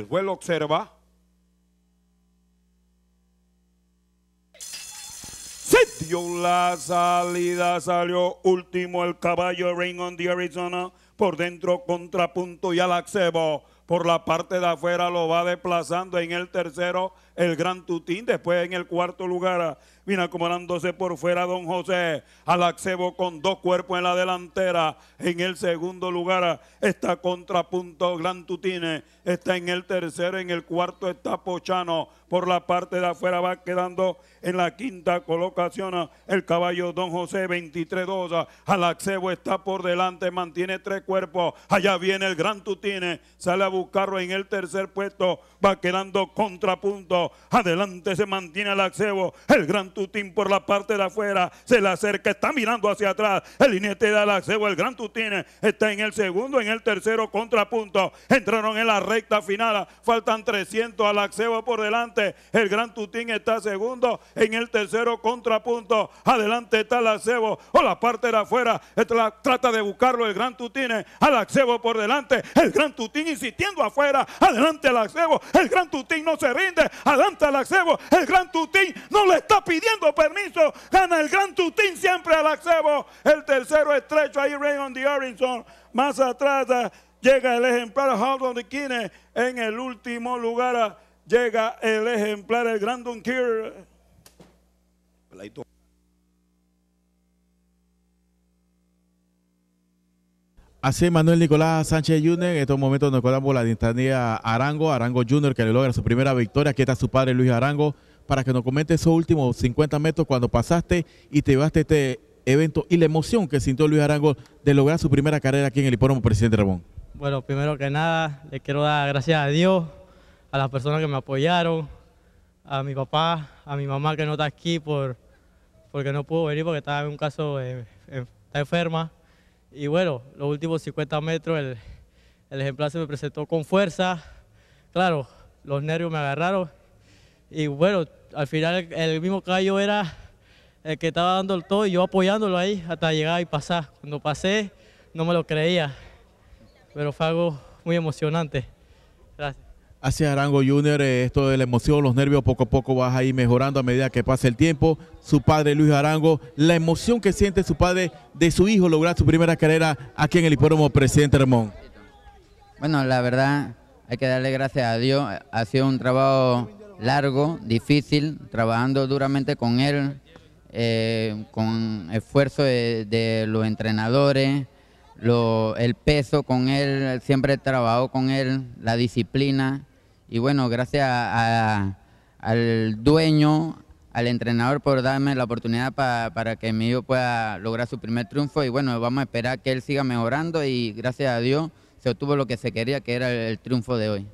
El juez observa. Se dio la salida, salió último el caballo Ring on the Arizona. Por dentro contrapunto y al acebo. Por la parte de afuera lo va desplazando en el tercero el Gran Tutín. Después en el cuarto lugar Viene acomodándose por fuera Don José. Al con dos cuerpos en la delantera. En el segundo lugar está Contrapunto Gran Tutine. Está en el tercero. En el cuarto está Pochano. Por la parte de afuera va quedando en la quinta colocación el caballo Don José 23-2. Al está por delante. Mantiene tres cuerpos. Allá viene el Gran Tutine. Sale a buscarlo en el tercer puesto. Va quedando Contrapunto. Adelante se mantiene Alaxebo. El Gran Tutine tutín por la parte de afuera, se le acerca, está mirando hacia atrás, el jinete da el el gran tutín está en el segundo, en el tercero contrapunto, entraron en la recta final, faltan 300 al por delante, el gran tutín está segundo, en el tercero contrapunto, adelante está el por o la parte de afuera, trata de buscarlo el gran tutín, al por delante, el gran tutín insistiendo afuera, adelante al el gran tutín no se rinde, adelante al el gran tutín no le está pidiendo permiso, gana el Gran Tutín siempre al acebo. El tercero estrecho ahí, Raymond on the Horizon. Más atrás ah, llega el ejemplar haldon on the Kine. En el último lugar ah, llega el ejemplar, el Grand Dunkir. Así Manuel Nicolás Sánchez Jr. En estos momentos nos colamos la dinastía Arango, Arango Jr. que le logra su primera victoria. Aquí está su padre Luis Arango, para que nos comente esos últimos 50 metros cuando pasaste y te llevaste este evento y la emoción que sintió Luis Arango de lograr su primera carrera aquí en el hipódromo Presidente Ramón. Bueno, primero que nada, le quiero dar gracias a Dios, a las personas que me apoyaron, a mi papá, a mi mamá que no está aquí por, porque no pudo venir porque estaba en un caso, eh, está enferma. Y bueno, los últimos 50 metros el, el ejemplar se me presentó con fuerza. Claro, los nervios me agarraron. Y bueno, al final el mismo callo era el que estaba dando el todo y yo apoyándolo ahí hasta llegar y pasar. Cuando pasé no me lo creía, pero fue algo muy emocionante. Gracias. Hacia Arango Junior, eh, esto de la emoción, los nervios poco a poco vas ir mejorando a medida que pasa el tiempo. Su padre Luis Arango, la emoción que siente su padre de su hijo lograr su primera carrera aquí en el hipódromo Presidente Ramón. Bueno, la verdad hay que darle gracias a Dios, ha sido un trabajo largo, difícil, trabajando duramente con él, eh, con esfuerzo de, los entrenadores, el peso con él, siempre he trabajado con él, la disciplina. Y bueno, gracias al dueño, al entrenador por darme la oportunidad para que mi hijo pueda lograr su primer triunfo. Y bueno, vamos a esperar que él siga mejorando y gracias a Dios se obtuvo lo que se quería, que era el triunfo de hoy.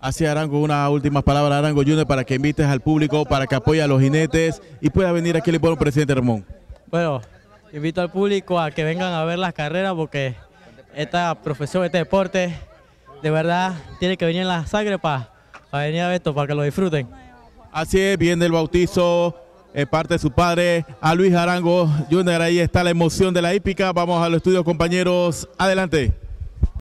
Así Arango, una última palabra, Arango Junior, para que invites al público, para que apoye a los jinetes y pueda venir aquí el pueblo Presidente Ramón. Bueno, invito al público a que vengan a ver las carreras porque esta profesión, este deporte, de verdad tiene que venir en la sangre para venir a ver esto, para que lo disfruten. Así es, viene el bautizo en parte de su padre, a Luis Arango Junior. Ahí está la emoción de la hípica. Vamos a los estudios, compañeros. Adelante.